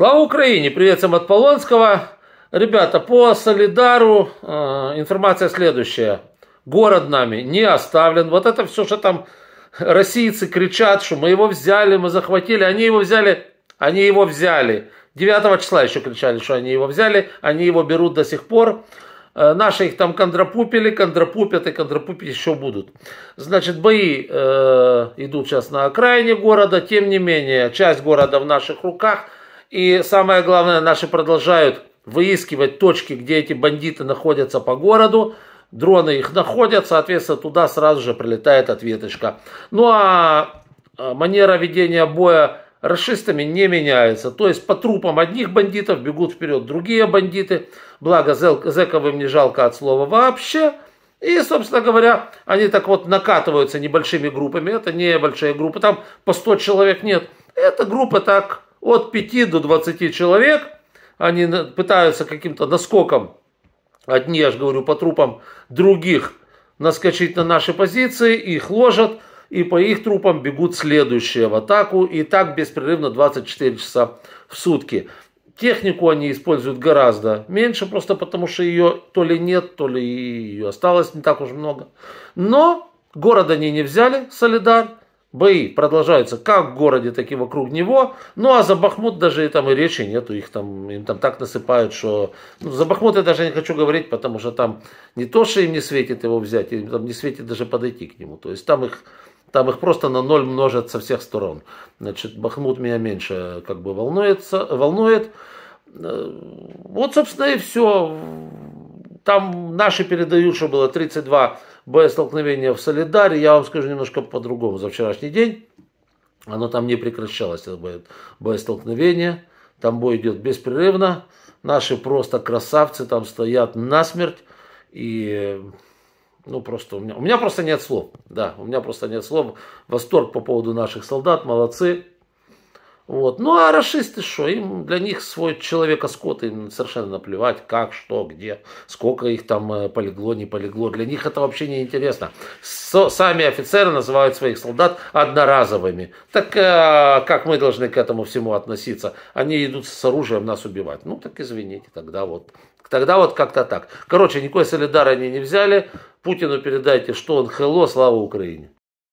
Слава Украине! Привет всем от Полонского. Ребята, по Солидару э, информация следующая. Город нами не оставлен. Вот это все, что там российцы кричат, что мы его взяли, мы захватили. Они его взяли, они его взяли. 9 числа еще кричали, что они его взяли, они его берут до сих пор. Э, наши их там кондрапупили, кондрапупят и кондрапупить еще будут. Значит, бои э, идут сейчас на окраине города, тем не менее, часть города в наших руках – и самое главное, наши продолжают выискивать точки, где эти бандиты находятся по городу. Дроны их находят, соответственно, туда сразу же прилетает ответочка. Ну а, а манера ведения боя расистами не меняется. То есть по трупам одних бандитов бегут вперед другие бандиты. Благо зэков им не жалко от слова вообще. И, собственно говоря, они так вот накатываются небольшими группами. Это не большие группы, там по 100 человек нет. Это группы так от 5 до 20 человек, они пытаются каким-то наскоком, одни, я же говорю, по трупам других, наскочить на наши позиции, их ложат, и по их трупам бегут следующие в атаку, и так беспрерывно 24 часа в сутки. Технику они используют гораздо меньше, просто потому что ее то ли нет, то ли ее осталось не так уж много. Но город они не взяли, Солидар, Бои продолжаются как в городе, так и вокруг него. Ну а за Бахмут даже там и речи нету. Их там, им там так насыпают, что... Ну, за Бахмут я даже не хочу говорить, потому что там не то, что им не светит его взять, им там не светит даже подойти к нему. То есть там их, там их просто на ноль множат со всех сторон. Значит, Бахмут меня меньше как бы волнуется, волнует. Э, вот, собственно, и все. Там наши передают, что было 32 боестолкновение в Солидаре, я вам скажу немножко по-другому за вчерашний день. Оно там не прекращалось, это бое, боестолкновение. Там бой идет беспрерывно. Наши просто красавцы там стоят насмерть. И ну просто у меня, у меня просто нет слов. Да, у меня просто нет слов. Восторг по поводу наших солдат, молодцы. Вот. Ну а расисты что, им для них свой человека скот, им совершенно наплевать, как, что, где, сколько их там э, полегло, не полегло. Для них это вообще не интересно. Со, сами офицеры называют своих солдат одноразовыми. Так э, как мы должны к этому всему относиться? Они идут с оружием нас убивать. Ну так извините, тогда вот. Тогда вот как-то так. Короче, никакой солидар они не взяли. Путину передайте, что он хело, слава Украине.